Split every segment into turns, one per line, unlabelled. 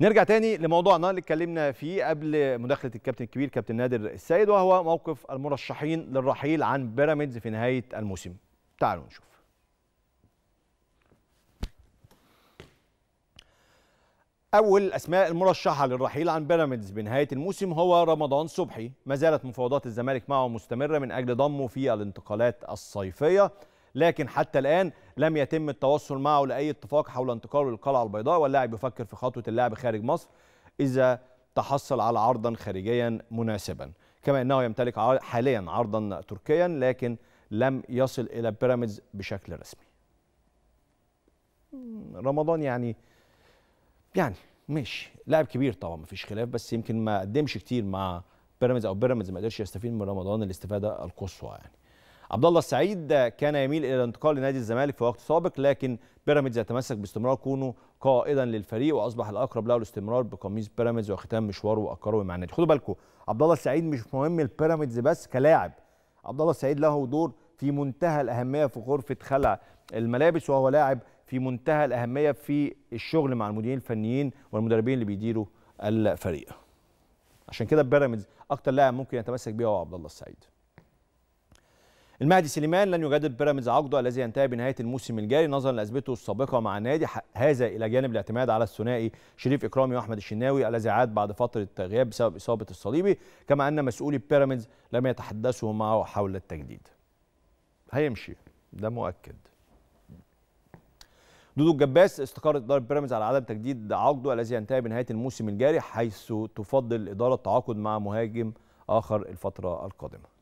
نرجع تاني لموضوعنا اللي اتكلمنا فيه قبل مداخله الكابتن الكبير كابتن نادر السيد وهو موقف المرشحين للرحيل عن بيراميدز في نهايه الموسم تعالوا نشوف أول أسماء المرشحة للرحيل عن بيراميدز بنهاية الموسم هو رمضان صبحي ما زالت مفاوضات الزمالك معه مستمرة من أجل ضمه في الانتقالات الصيفية لكن حتى الآن لم يتم التوصل معه لأي اتفاق حول انتقاله للقلعة البيضاء واللاعب يفكر في خطوة اللعب خارج مصر إذا تحصل على عرضا خارجيا مناسبا كما أنه يمتلك حاليا عرضا تركيا لكن لم يصل إلى بيراميدز بشكل رسمي رمضان يعني يعني ماشي لاعب كبير طبعا مفيش خلاف بس يمكن ما قدمش كتير مع بيراميدز او بيراميدز ما قدرش يستفيد من رمضان الاستفاده القصوى يعني عبد الله السعيد كان يميل الى الانتقال لنادي الزمالك في وقت سابق لكن بيراميدز يتمسك باستمرار كونه قائدا للفريق واصبح الاقرب له الاستمرار بقميص بيراميدز وختام مشواره واكرمه مع النادي خدوا بالكم عبد الله السعيد مش مهم البيراميدز بس كلاعب عبد الله السعيد له دور في منتهى الاهميه في غرفه خلع الملابس وهو لاعب في منتهى الاهميه في الشغل مع المديرين الفنيين والمدربين اللي بيديروا الفريق عشان كده بيراميدز اكتر لاعب ممكن يتمسك بيه هو عبد الله السعيد المهدي سليمان لن يجدد بيراميدز عقده الذي ينتهي بنهايه الموسم الجاري نظرا لأثبته السابقه مع النادي هذا الى جانب الاعتماد على الثنائي شريف اكرامي واحمد الشناوي الذي عاد بعد فتره غياب بسبب اصابه الصليبي كما ان مسؤولي بيراميدز لم يتحدثوا معه حول التجديد. هيمشي ده مؤكد. دودو الجباس استقرت اداره بيراميدز على عدم تجديد عقده الذي ينتهي بنهايه الموسم الجاري حيث تفضل الاداره التعاقد مع مهاجم اخر الفتره القادمه.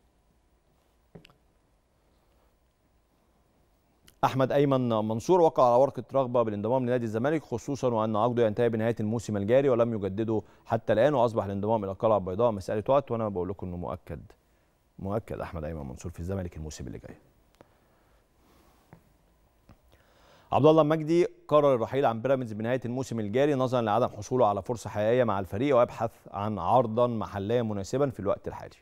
احمد ايمن منصور وقع على ورقه رغبه بالانضمام لنادي الزمالك خصوصا وان عقده ينتهي بنهايه الموسم الجاري ولم يجدده حتى الان واصبح الانضمام الى القلعه البيضاء مساله وقت وانا بقول لكم انه مؤكد مؤكد احمد ايمن منصور في الزمالك الموسم اللي جاي عبد الله مجدي قرر الرحيل عن بيراميدز بنهايه الموسم الجاري نظرا لعدم حصوله على فرصه حقيقيه مع الفريق ويبحث عن عرضا محليا مناسبا في الوقت الحالي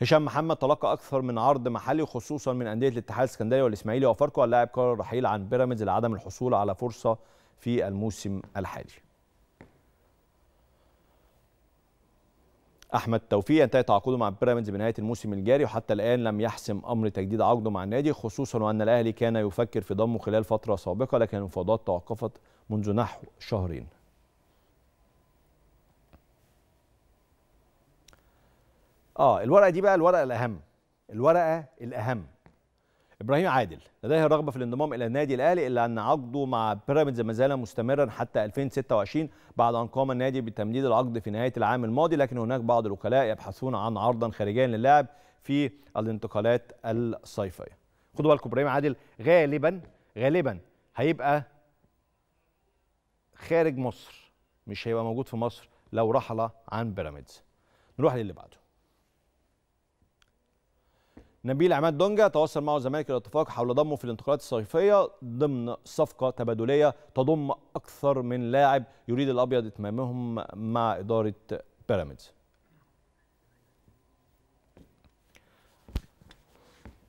هشام محمد تلقى اكثر من عرض محلي خصوصا من انديه الاتحاد الاسكندري والاسماعيلي وفاركو اللاعب قرر الرحيل عن بيراميدز لعدم الحصول على فرصه في الموسم الحالي احمد توفيق انتهى تعاقده مع بيراميدز بنهايه الموسم الجاري وحتى الان لم يحسم امر تجديد عقده مع النادي خصوصا وان الاهلي كان يفكر في ضمه خلال فتره سابقه لكن المفاوضات توقفت منذ نحو شهرين اه الورقه دي بقى الورقه الاهم الورقه الاهم ابراهيم عادل لديه رغبه في الانضمام الى النادي الاهلي الا ان عقده مع بيراميدز ما زال مستمرا حتى 2026 بعد ان قام النادي بتمديد العقد في نهايه العام الماضي لكن هناك بعض الوكلاء يبحثون عن عرضا خارجيا للاعب في الانتقالات الصيفيه خدوا بالكم ابراهيم عادل غالبا غالبا هيبقى خارج مصر مش هيبقى موجود في مصر لو رحل عن بيراميدز نروح للي بعده نبيل عماد دونجا تواصل معه الزمالك الاتفاق حول ضمه في الانتقالات الصيفيه ضمن صفقه تبادليه تضم اكثر من لاعب يريد الابيض اتمامهم مع اداره بيراميدز